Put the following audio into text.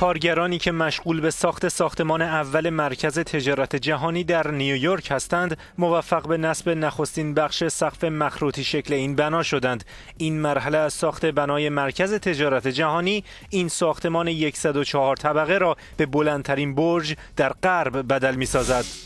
کارگرانی که مشغول به ساخت ساختمان اول مرکز تجارت جهانی در نیویورک هستند موفق به نصب نخستین بخش سقف مخروطی شکل این بنا شدند این مرحله از ساخت بنای مرکز تجارت جهانی این ساختمان 104 طبقه را به بلندترین برج در غرب بدل می سازد